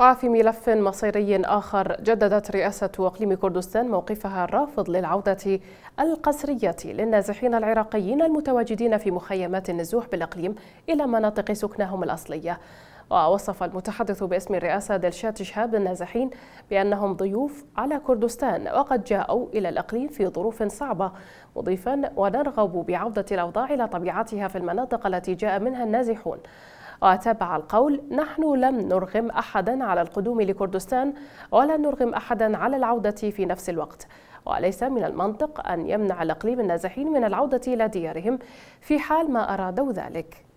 وفي ملف مصيري آخر جددت رئاسة أقليم كردستان موقفها الرافض للعودة القسرية للنازحين العراقيين المتواجدين في مخيمات النزوح بالأقليم إلى مناطق سكنهم الأصلية ووصف المتحدث باسم الرئاسة دلشات شهاب النازحين بأنهم ضيوف على كردستان وقد جاءوا إلى الأقليم في ظروف صعبة مضيفا ونرغب بعودة الأوضاع إلى طبيعتها في المناطق التي جاء منها النازحون وتابع القول نحن لم نرغم أحدا على القدوم لكردستان ولا نرغم أحدا على العودة في نفس الوقت وليس من المنطق أن يمنع الأقليم النازحين من العودة إلى ديارهم في حال ما أرادوا ذلك